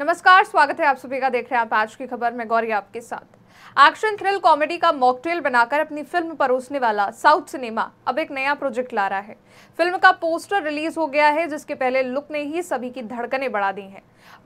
नमस्कार स्वागत है आप सभी का देख रहे हैं आप आज की खबर में गौरी आपके साथ एक्शन थ्रिल कॉमेडी का मॉकटेल बनाकर अपनी फिल्म परोसने वाला साउथ सिनेमा अब एक नया प्रोजेक्ट ला रहा है फिल्म का पोस्टर रिलीज हो गया है जिसके पहले लुक ने ही सभी की धड़कनें बढ़ा दी हैं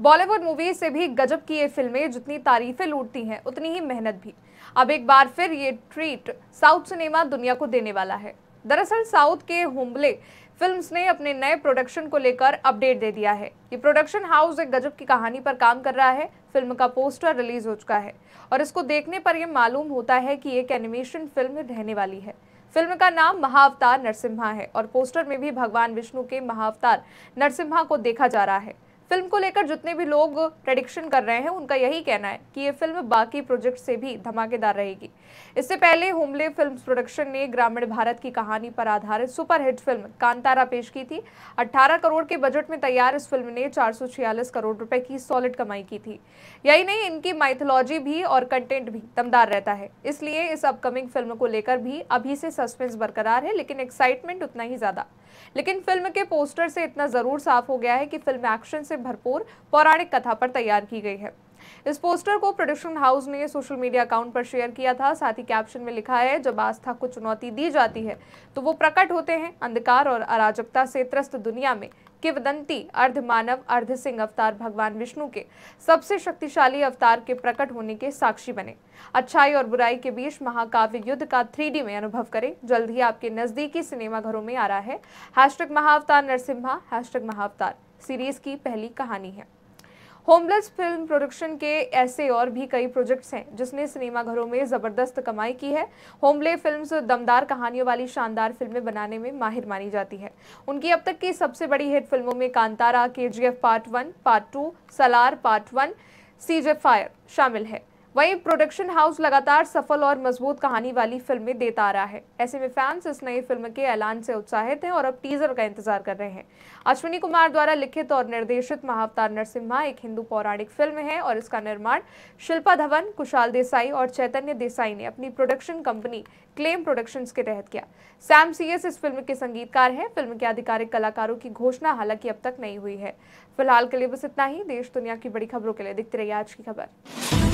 बॉलीवुड मूवी से भी गजब की ये फिल्में जितनी तारीफें लूटती हैं उतनी ही मेहनत भी अब एक बार फिर ये ट्रीट साउथ सिनेमा दुनिया को देने वाला है दरअसल साउथ के हुम्बले फिल्म्स ने अपने नए प्रोडक्शन को लेकर अपडेट दे दिया है ये प्रोडक्शन हाउस एक गजब की कहानी पर काम कर रहा है फिल्म का पोस्टर रिलीज हो चुका है और इसको देखने पर यह मालूम होता है कि एक एनिमेशन फिल्म रहने वाली है फिल्म का नाम महाअवतार नरसिम्हा है और पोस्टर में भी भगवान विष्णु के महाअवतार नरसिम्हा को देखा जा रहा है फिल्म को लेकर जितने भी लोग प्रेडिक्शन कर रहे हैं उनका यही कहना है कि ये फिल्म बाकी प्रोजेक्ट से भी धमाकेदार रहेगी इससे पहले हुमले फिल्म प्रोडक्शन ने ग्रामीण भारत की कहानी पर आधारित सुपरहिट फिल्म कांतारा पेश की थी 18 करोड़ के बजट में तैयार इस फिल्म ने चार करोड़ रुपए की सॉलिड कमाई की थी यही नहीं इनकी माइथोलॉजी भी और कंटेंट भी दमदार रहता है इसलिए इस अपकमिंग फिल्म को लेकर भी अभी से सस्पेंस बरकरार है लेकिन एक्साइटमेंट उतना ही ज़्यादा लेकिन फिल्म के पोस्टर से इतना ज़रूर साफ हो गया है कि फिल्म एक्शन से भरपूर पौराणिक कथा पर तैयार की गई है इस पोस्टर को प्रोडक्शन हाउस ने सोशल मीडिया अकाउंट पर शेयर किया था साथ ही कैप्शन में लिखा है जब आस्था को चुनौती दी जाती है तो वो प्रकट होते हैं अंधकार और अराजकता से त्रस्त दुनिया में किवदंती अर्ध मानव अर्ध सिंह अवतार भगवान विष्णु के सबसे शक्तिशाली अवतार के प्रकट होने के साक्षी बने अच्छाई और बुराई के बीच महाकाव्य युद्ध का थ्री में अनुभव करें जल्द ही आपके नजदीकी सिनेमाघरों में आ रहा है hashtag Mahavatar Narsimha hashtag Mahavatar series की पहली कहानी है होमलेस फिल्म प्रोडक्शन के ऐसे और भी कई प्रोजेक्ट्स हैं जिसने सिनेमाघरों में ज़बरदस्त कमाई की है होमले फिल्म्स दमदार कहानियों वाली शानदार फिल्में बनाने में माहिर मानी जाती है उनकी अब तक की सबसे बड़ी हिट फिल्मों में कांतारा के part one part two Salaar part one ceasefire शामिल है वहीं प्रोडक्शन हाउस लगातार सफल और मजबूत कहानी वाली फिल्में देता आ रहा है ऐसे में फैंस इस नई फिल्म के ऐलान से उत्साहित हैं और अब टीजर का इंतजार कर रहे हैं अश्विनी कुमार द्वारा लिखित और निर्देशित महावतार नरसिम्हा एक हिंदू पौराणिक फिल्म है और इसका निर्माण शिल्पा धवन कुशाल देसाई और चैतन्य देसाई ने अपनी प्रोडक्शन कंपनी क्लेम प्रोडक्शन के तहत किया सैम सीएस इस फिल्म के संगीतकार हैं फिल्म के आधिकारिक कलाकारों की घोषणा हालांकि अब तक नहीं हुई है फिलहाल के लिए बस इतना ही देश दुनिया की बड़ी खबरों के लिए दिखती रही आज की खबर